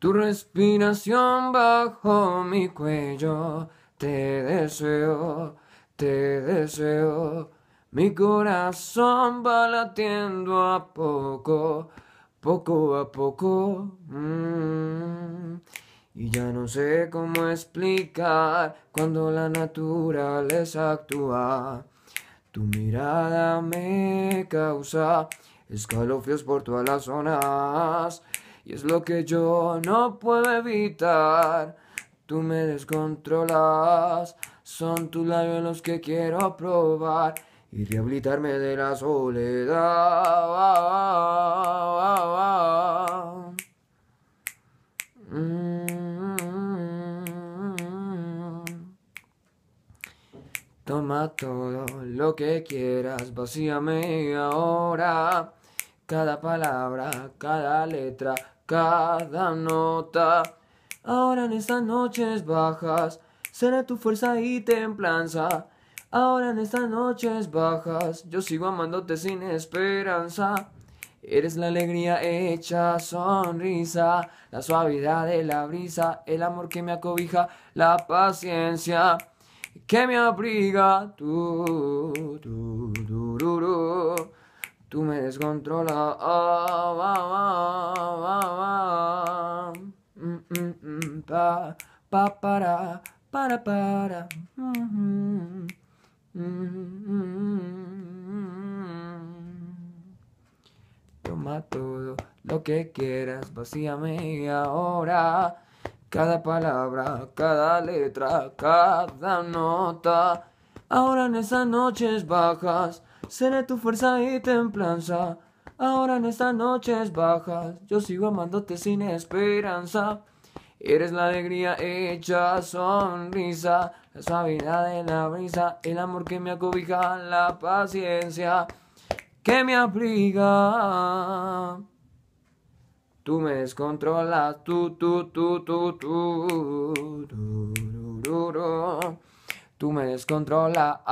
Tu respiración bajo mi cuello, te deseo, te deseo. Mi corazón va latiendo a poco, poco a poco. Mm. Y ya no sé cómo explicar cuando la naturaleza actúa. Tu mirada me causa escalofríos por todas las zonas. Y es lo que yo no puedo evitar. Tú me descontrolas. Son tus labios los que quiero probar y rehabilitarme de la soledad. Mm. Toma todo lo que quieras, vacíame ahora cada palabra, cada letra, cada nota. Ahora en estas noches bajas, será tu fuerza y templanza. Ahora en estas noches bajas, yo sigo amándote sin esperanza. Eres la alegría hecha sonrisa, la suavidad de la brisa, el amor que me acobija, la paciencia que me abriga. tú, Tú me descontrolas. Ah, mm, mm, mm, pa, pa, para, para, para. Toma todo lo que quieras, vacíame ahora. Cada palabra, cada letra, cada nota. Ahora en esas noches bajas seré tu fuerza y templanza. Ahora en estas noches bajas, yo sigo amándote sin esperanza. Eres la alegría hecha sonrisa, la suavidad de la brisa, el amor que me acobija, la paciencia que me abriga. Tú me descontrolas, tú, tú, tú, tú, tú. tú, tú, tú Tú me descontrola.